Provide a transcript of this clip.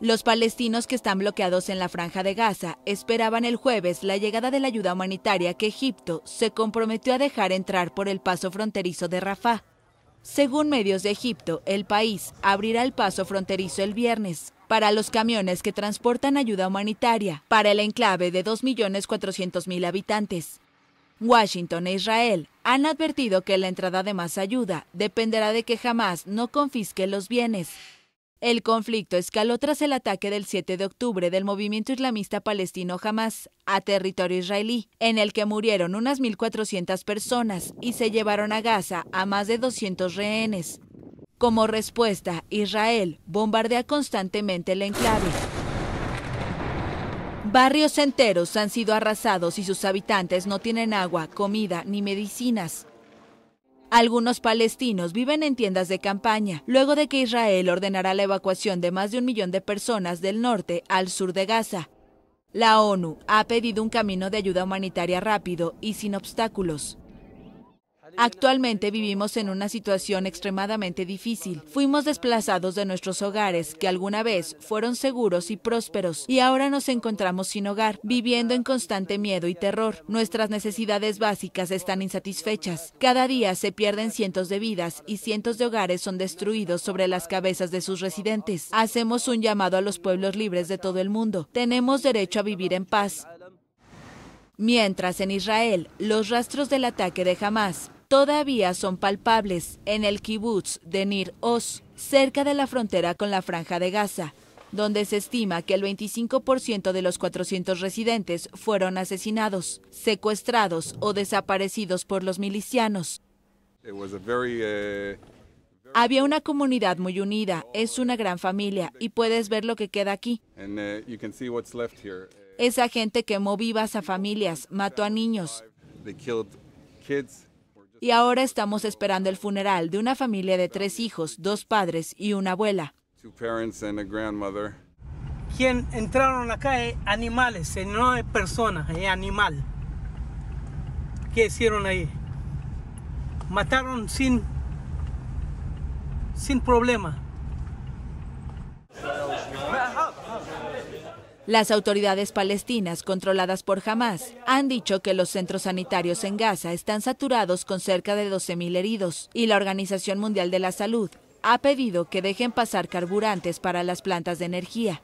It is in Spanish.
Los palestinos que están bloqueados en la franja de Gaza esperaban el jueves la llegada de la ayuda humanitaria que Egipto se comprometió a dejar entrar por el paso fronterizo de Rafah. Según medios de Egipto, el país abrirá el paso fronterizo el viernes para los camiones que transportan ayuda humanitaria para el enclave de 2.400.000 habitantes. Washington e Israel han advertido que la entrada de más ayuda dependerá de que jamás no confisque los bienes. El conflicto escaló tras el ataque del 7 de octubre del movimiento islamista palestino Hamas a territorio israelí, en el que murieron unas 1.400 personas y se llevaron a Gaza a más de 200 rehenes. Como respuesta, Israel bombardea constantemente el enclave. Barrios enteros han sido arrasados y sus habitantes no tienen agua, comida ni medicinas. Algunos palestinos viven en tiendas de campaña, luego de que Israel ordenará la evacuación de más de un millón de personas del norte al sur de Gaza. La ONU ha pedido un camino de ayuda humanitaria rápido y sin obstáculos. Actualmente vivimos en una situación extremadamente difícil. Fuimos desplazados de nuestros hogares, que alguna vez fueron seguros y prósperos, y ahora nos encontramos sin hogar, viviendo en constante miedo y terror. Nuestras necesidades básicas están insatisfechas. Cada día se pierden cientos de vidas y cientos de hogares son destruidos sobre las cabezas de sus residentes. Hacemos un llamado a los pueblos libres de todo el mundo. Tenemos derecho a vivir en paz. Mientras en Israel, los rastros del ataque de Hamas todavía son palpables en el kibutz de Nir Oz, cerca de la frontera con la Franja de Gaza, donde se estima que el 25% de los 400 residentes fueron asesinados, secuestrados o desaparecidos por los milicianos. Uh, Había una comunidad muy unida, es una gran familia y puedes ver lo que queda aquí. Uh, Esa gente quemó vivas a familias, mató a niños. Y ahora estamos esperando el funeral de una familia de tres hijos, dos padres y una abuela. Quien entraron acá es animales, no es personas, es animal. ¿Qué hicieron ahí? Mataron sin, sin problema. Las autoridades palestinas, controladas por Hamas, han dicho que los centros sanitarios en Gaza están saturados con cerca de 12.000 heridos y la Organización Mundial de la Salud ha pedido que dejen pasar carburantes para las plantas de energía.